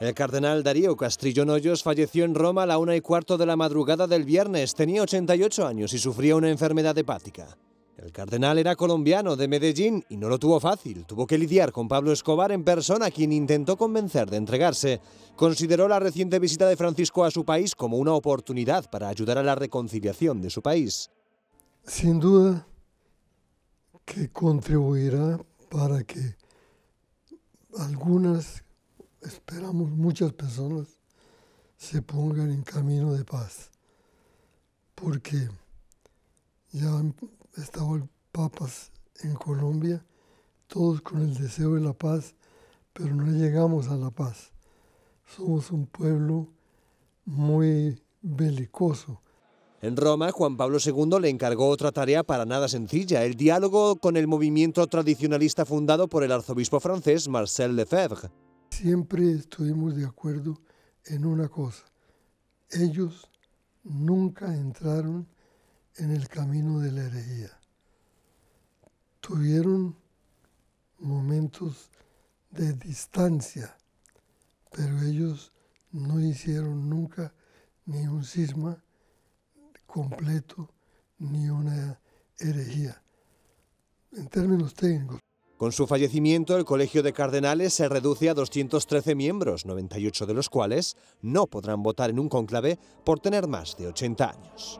El cardenal Darío Castrillo Noyos falleció en Roma a la una y cuarto de la madrugada del viernes. Tenía 88 años y sufría una enfermedad hepática. El cardenal era colombiano de Medellín y no lo tuvo fácil. Tuvo que lidiar con Pablo Escobar en persona, quien intentó convencer de entregarse. Consideró la reciente visita de Francisco a su país como una oportunidad para ayudar a la reconciliación de su país. Sin duda que contribuirá para que algunas esperamos muchas personas se pongan en camino de paz, porque ya estaba el Papas en Colombia, todos con el deseo de la paz, pero no llegamos a la paz. Somos un pueblo muy belicoso. En Roma, Juan Pablo II le encargó otra tarea para nada sencilla, el diálogo con el movimiento tradicionalista fundado por el arzobispo francés Marcel Lefebvre. Siempre estuvimos de acuerdo en una cosa. Ellos nunca entraron en el camino de la herejía. Tuvieron momentos de distancia, pero ellos no hicieron nunca ni un cisma completo ni una herejía. En términos técnicos, con su fallecimiento, el Colegio de Cardenales se reduce a 213 miembros, 98 de los cuales no podrán votar en un cónclave por tener más de 80 años.